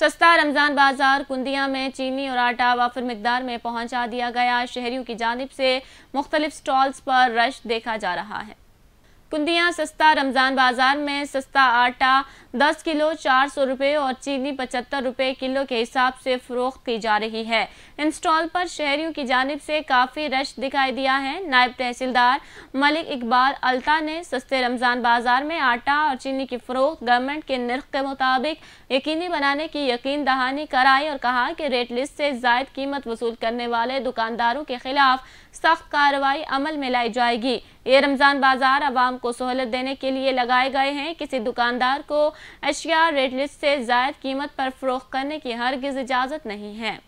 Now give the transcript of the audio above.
सस्ता रमज़ान बाजार कुंदिया में चीनी और आटा वाफर मकदार में पहुंचा दिया गया शहरियों की जानब से मुख्तलिफ स्टॉल्स पर रश देखा जा रहा है कुंदिया सस्ता रमज़ान बाजार में सस्ता आटा दस किलो चार सौ रुपये और चीनी पचहत्तर रुपये किलो के हिसाब से फरोख्त की जा रही है इन स्टॉल पर शहरियों की जानब से काफ़ी रश दिखाई दिया है नायब तहसीलदार मलिक इकबाल अल्ता ने सस्ते रमज़ान बाज़ार में आटा और चीनी की फरोख्त गवर्नमेंट के नर्ख के मुताबिक यकीनी बनाने की यकीन दहानी कराई और कहा कि रेट लिस्ट से जायद कीमत वसूल करने वाले दुकानदारों के खिलाफ सख्त कार्रवाई अमल में लाई जाएगी ये रमज़ान बाज़ार आवाम को सहूलत देने के लिए लगाए गए हैं किसी दुकानदार को अशिया रेड लिस्ट से जायद कीमत पर फरोख करने की हरगिज़ इजाज़त नहीं है